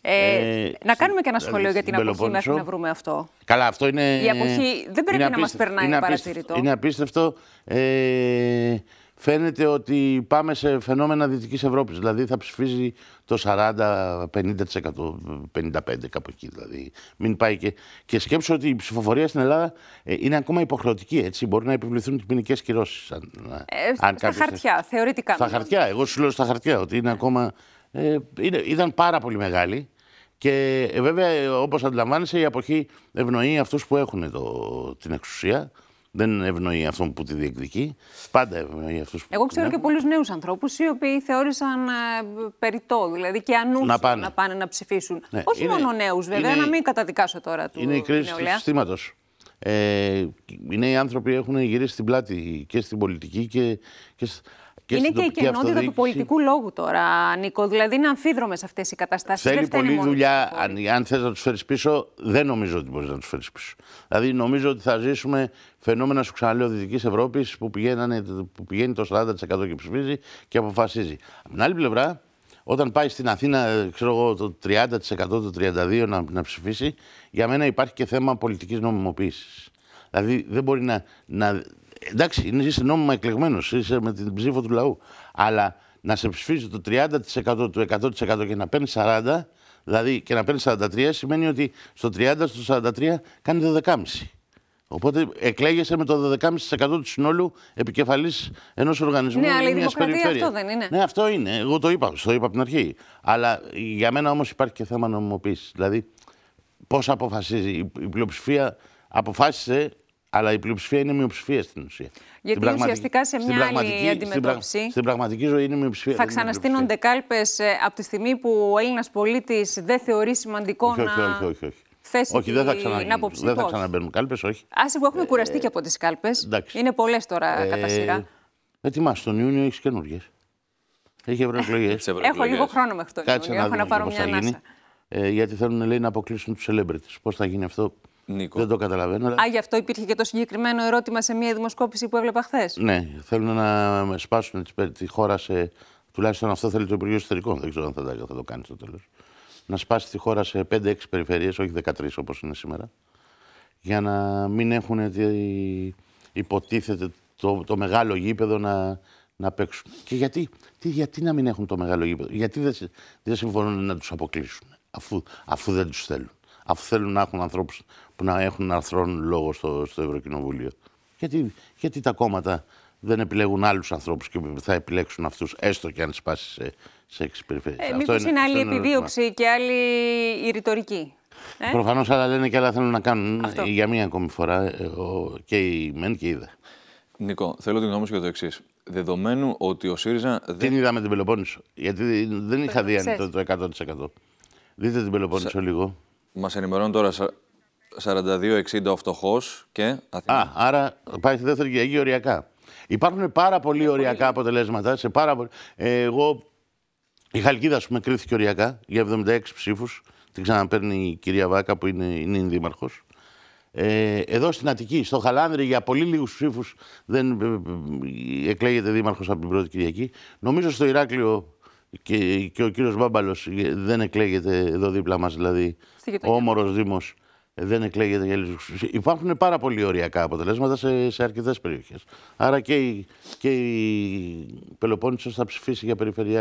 Ε, ε, να κάνουμε και ένα δηλαδή, σχολείο για την αποχή μέχρι να βρούμε αυτό. Καλά, αυτό είναι. Η αποχή δεν πρέπει να μας περνάει παρατηρητό. Είναι απίστευτο. Ε, φαίνεται ότι πάμε σε φαινόμενα Δυτικής Ευρώπης. Δηλαδή θα ψηφίζει το 40, 50%, 55% κάπου εκεί. Δηλαδή. Μην πάει και, και σκέψω ότι η ψηφοφορία στην Ελλάδα ε, είναι ακόμα υποχρεωτική. Έτσι. Μπορεί να επιβληθούν ποινικές κυρώσεις. Ε, αν στα κάποιος... χαρτιά, θεωρητικά. Στα χαρτιά. Εγώ σου λέω στα χαρτιά ότι είναι ακόμα ε, ήταν πάρα πολύ μεγάλη. Και ε, βέβαια, όπως αντιλαμβάνεσαι, η αποχή ευνοεί αυτούς που έχουν το, την εξουσία. Δεν ευνοεί αυτόν που τη διεκδικεί. Πάντα ευνοεί αυτούς που. Εγώ ξέρω ναι. και πολλούς νέους ανθρώπους οι οποίοι θεώρησαν ε, περιττό, δηλαδή και ανούσιο να πάνε να, πάνε ψηφίσουν. Ναι. Όχι μόνο νέους, βέβαια, είναι, να μην καταδικάσω τώρα του. Είναι η κρίση του συστήματος. Ε, οι νέοι άνθρωποι έχουν γυρίσει στην πλάτη και στην πολιτική και, και είναι και η κενότητα του πολιτικού λόγου τώρα, Νίκο. Δηλαδή είναι αμφίδρομες αυτές οι καταστάσεις. Θέλει πολλή δουλειά. Αν, αν θες να τους φέρεις πίσω, δεν νομίζω ότι μπορείς να τους φέρεις πίσω. Δηλαδή νομίζω ότι θα ζήσουμε φαινόμενα, σου ξαναλέω, Δυτικής Ευρώπης που, που πηγαίνει το 40% και ψηφίζει και αποφασίζει. Από την άλλη πλευρά, όταν πάει στην Αθήνα, ε, ξέρω εγώ, το 30%, το 32% να, να ψηφίσει, για μένα υπάρχει και θέμα πολιτικής νομιμοποίησης. Δηλαδή δεν μπορεί να, να εντάξει, είσαι νόμιμα εκλεγμένος, είσαι με την ψήφο του λαού. Αλλά να σε ψηφίζει το 30% του 100% και να παίρνει 40%, δηλαδή και να παίρνει 43%, σημαίνει ότι στο 30% στο 43% κάνει 12,5%. Οπότε εκλέγεσαι με το 12,5% του συνόλου επικεφαλής ενός οργανισμού. Ναι, αλλά η δημοκρατία αυτό δεν είναι. Ναι, αυτό είναι. Εγώ το είπα, το είπα από την αρχή. Αλλά για μένα όμως υπάρχει και θέμα νομιμοποίησης. Δηλαδή, πώς αποφασίζει. Η πλειοψηφία αποφάσισε αλλά η πλειοψηφία είναι μειοψηφία στην ουσία. Γιατί στην ουσιαστικά σε μια άλλη αντιμετώπιση. Στην, στην πραγματική ζωή είναι μειοψηφία. Θα ξαναστείνονται κάλπες ε, από τη στιγμή που ο Έλληνας πολίτης δεν θεωρεί σημαντικό όχι, να. Όχι, όχι, όχι. Θέσει όχι, δεν θα, ξανα... δεν θα ξαναμπαίνουν κάλπες, όχι. Α που έχουμε ε, κουραστεί και από τις κάλπες. Είναι πολλές τώρα ε, κατά σειρά. Ετοιμάσαι, τον Ιούνιο έχεις καινούργιες. Έχει ευρωεκλογές. έχω λίγο χρόνο μέχρι τον Ιούνιο. Έχω να πάρω μια ανάσα. Ε, γιατί θέλουν λέει, να αποκλείσουν τους celebrities. Πώς θα γίνει αυτό, Νίκο. Δεν το καταλαβαίνω. Αλλά... Α, γι' αυτό υπήρχε και το συγκεκριμένο ερώτημα σε μια δημοσκόπηση που έβλεπα χθες. Ναι, θέλουν να σπάσουν τη χώρα σε. Τουλάχιστον αυτό θέλει το Υπουργείο Εσωτερικών. Δεν ξέρω αν θα, θα το κάνει στο τέλος. Να σπάσει τη χώρα σε 5-6 περιφέρειες, όχι 13 όπως είναι σήμερα. Για να μην έχουν. Υποτίθεται το, το μεγάλο γήπεδο να, να παίξουν. Και γιατί, τι, γιατί να μην έχουν το μεγάλο γήπεδο, Γιατί δεν, δεν συμφωνούν να τους αποκλείσουν, αφού, αφού δεν τους θέλουν αφού θέλουν να έχουν ανθρώπους που να έχουν να αρθρώνουν λόγο στο, στο Ευρωκοινοβούλιο. Γιατί, γιατί τα κόμματα δεν επιλέγουν άλλους ανθρώπους και θα επιλέξουν αυτούς, έστω και αν σπάσει σε, σε έξι περιφέρειες. Ε, Μήπως είναι, είναι άλλη επιδίωξη και άλλη η ρητορική. Ε? Προφανώς άλλα λένε και άλλα θέλουν να κάνουν. Για μία ακόμη φορά και η ΜΕΝ και η ΔΕ. Νίκο, θέλω την γνώμη σου για το εξής. Δεδομένου ότι ο ΣΥΡΙΖΑ. Δεν... Την είδαμε την Πελοπόννησο. Γιατί δεν είχα δει το 100%. Δείτε την Πελοπόννησο λίγο. Μας ενημερωνουν τωρα τώρα 42-60 ο φτωχό και. Α, άρα πάει στη δεύτερη Κυριακή οριακά. Υπάρχουν πάρα πολλοί οριακά αποτελέσματα. Σε πάρα πολύ. Ε, εγώ. Η Χαλκίδα, ας πούμε, κρίθηκε οριακά για 76 ψήφους. Την ξαναπαίρνει η κυρία Βάκα που είναι, είναι Ε, εδώ στην Αττική, στο Χαλάνδρη, για πολύ λίγους ψήφους δεν ε, ε, εκλέγεται δήμαρχος από την πρώτη Κυριακή. Νομίζω στο Ηράκλειο και, και ο κύριος Μπάμπαλος ε, δεν εκλέγεται εδώ δίπλα μας, δηλαδή ο όμορος Δήμος ε, δεν εκλέγεται για Υπάρχουν πάρα πολύ οριακά αποτελέσματα σε, σε αρκετές περιοχές. Άρα και η, και η Πελοπόννησος θα ψηφίσει για περιφερειά.